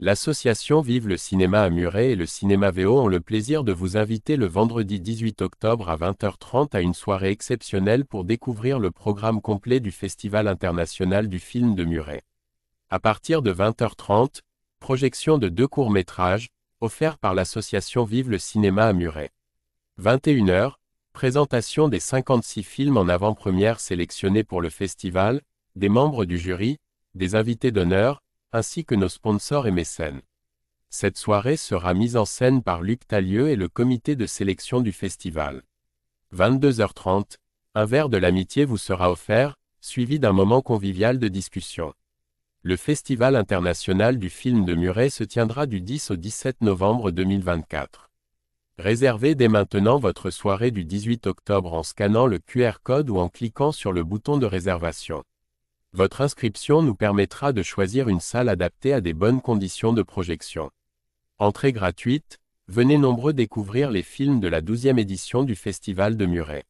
L'association Vive le cinéma à Muret et le cinéma VO ont le plaisir de vous inviter le vendredi 18 octobre à 20h30 à une soirée exceptionnelle pour découvrir le programme complet du Festival international du film de Muret. À partir de 20h30, projection de deux courts-métrages, offerts par l'association Vive le cinéma à Muret. 21h, présentation des 56 films en avant-première sélectionnés pour le festival, des membres du jury, des invités d'honneur, ainsi que nos sponsors et mécènes. Cette soirée sera mise en scène par Luc Talieu et le comité de sélection du festival. 22h30, un verre de l'amitié vous sera offert, suivi d'un moment convivial de discussion. Le Festival international du film de Muret se tiendra du 10 au 17 novembre 2024. Réservez dès maintenant votre soirée du 18 octobre en scannant le QR code ou en cliquant sur le bouton de réservation. Votre inscription nous permettra de choisir une salle adaptée à des bonnes conditions de projection. Entrée gratuite, venez nombreux découvrir les films de la 12e édition du Festival de Muret.